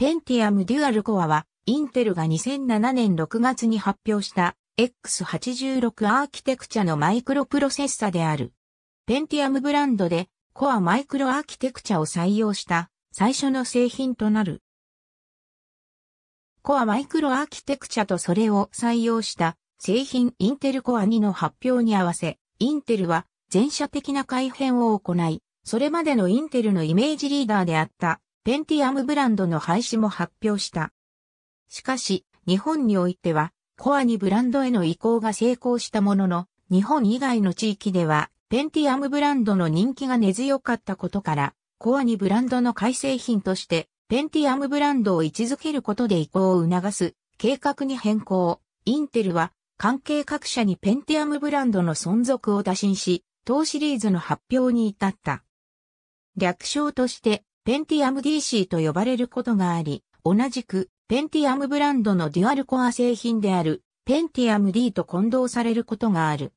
ペンティアムデュアルコアは、インテルが2007年6月に発表した X86 アーキテクチャのマイクロプロセッサである。ペンティアムブランドでコアマイクロアーキテクチャを採用した最初の製品となる。コアマイクロアーキテクチャとそれを採用した製品インテルコア2の発表に合わせ、インテルは全社的な改変を行い、それまでのインテルのイメージリーダーであったペンティアムブランドの廃止も発表した。しかし、日本においては、コアにブランドへの移行が成功したものの、日本以外の地域では、ペンティアムブランドの人気が根強かったことから、コアにブランドの改正品として、ペンティアムブランドを位置づけることで移行を促す計画に変更。インテルは関係各社にペンティアムブランドの存続を打診し、当シリーズの発表に至った。略称としてペンティアム DC と呼ばれることがあり、同じく、ペンティアムブランドのデュアルコア製品である、ペンティアム D と混同されることがある。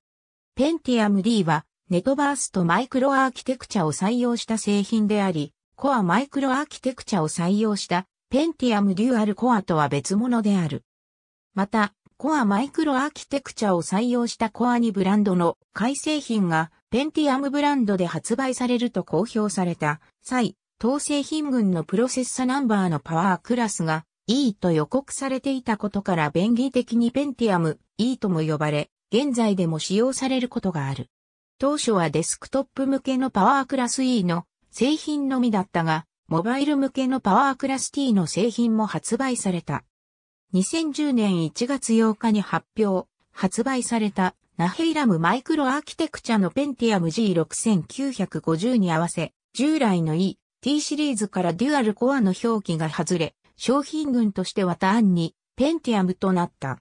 ペンティアム D は、ネトバースとマイクロアーキテクチャを採用した製品であり、コアマイクロアーキテクチャを採用したペンティアムデュアルコアとは別物である。また、コアマイクロアーキテクチャを採用したコアにブランドの改製品がペンティアムブランドで発売されると公表された際、統制品群のプロセッサナンバーのパワークラスが E と予告されていたことから便宜的にペンティアム E とも呼ばれ、現在でも使用されることがある。当初はデスクトップ向けのパワークラス E の製品のみだったが、モバイル向けのパワークラス T の製品も発売された。2010年1月8日に発表、発売されたナヘイラムマイクロアーキテクチャのペンティアム G6950 に合わせ、従来の E T シリーズからデュアルコアの表記が外れ、商品群としてはターンに、ペンティアムとなった。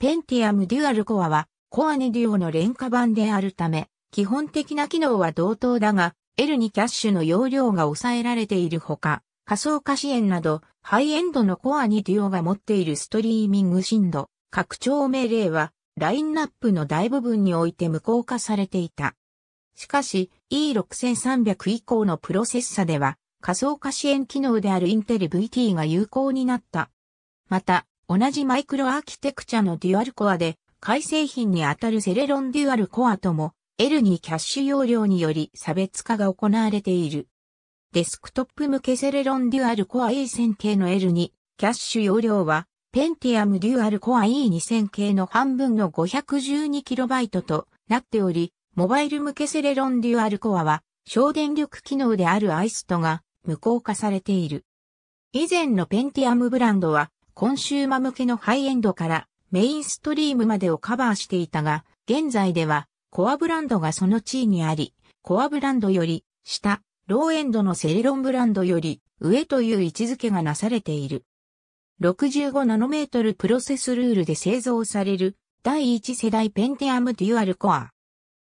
ペンティアムデュアルコアは、コアネデュオの廉価版であるため、基本的な機能は同等だが、L にキャッシュの容量が抑えられているほか、仮想化支援など、ハイエンドのコアにデュオが持っているストリーミング深度、拡張命令は、ラインナップの大部分において無効化されていた。しかし E6300 以降のプロセッサでは仮想化支援機能であるインテル VT が有効になった。また、同じマイクロアーキテクチャのデュアルコアで、改製品にあたるセレロンデュアルコアとも L2 キャッシュ容量により差別化が行われている。デスクトップ向けセレロンデュアルコア E1000 系の L2 キャッシュ容量は、ペンティアムデュアルコア E2000 系の半分の 512KB となっており、モバイル向けセレロンデュアルコアは、省電力機能であるアイストが無効化されている。以前のペンティアムブランドは、コンシューマ向けのハイエンドからメインストリームまでをカバーしていたが、現在ではコアブランドがその地位にあり、コアブランドより下、ローエンドのセレロンブランドより上という位置づけがなされている。65ナノメートルプロセスルールで製造される第1世代ペンティアムデュアルコア。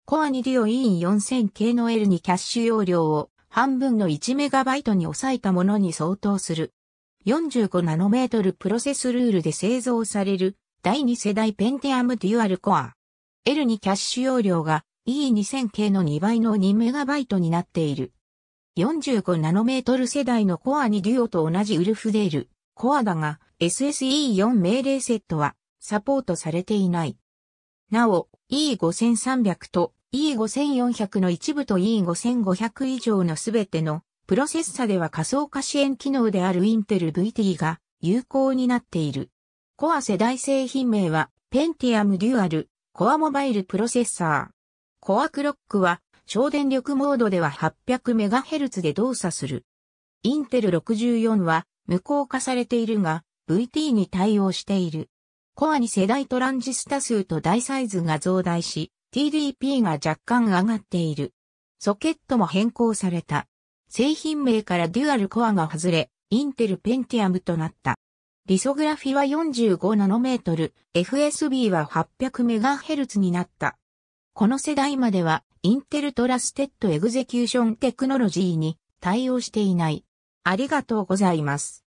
コア2ュオ e 4 0 0 0系の L にキャッシュ容量を半分の 1MB に抑えたものに相当する。4 5トルプロセスルールで製造される第2世代ペンティアムデュアルコア。L2 キャッシュ容量が E2000 系の2倍の 2MB になっている。4 5トル世代のコアにデュオと同じウルフデール、コアだが SSE4 命令セットはサポートされていない。なお、E5300 と E5400 の一部と E5500 以上のすべてのプロセッサでは仮想化支援機能であるインテル VT が有効になっている。コア世代製品名は Pentium Dual コアモバイルプロセッサー。コアクロックは省電力モードでは 800MHz で動作する。インテル64は無効化されているが VT に対応している。コアに世代トランジスタ数と大サイズが増大し、TDP が若干上がっている。ソケットも変更された。製品名からデュアルコアが外れ、インテルペンティアムとなった。リソグラフィは45ナノメートル、FSB は800メガヘルツになった。この世代までは、インテルトラステッドエグゼキューションテクノロジーに対応していない。ありがとうございます。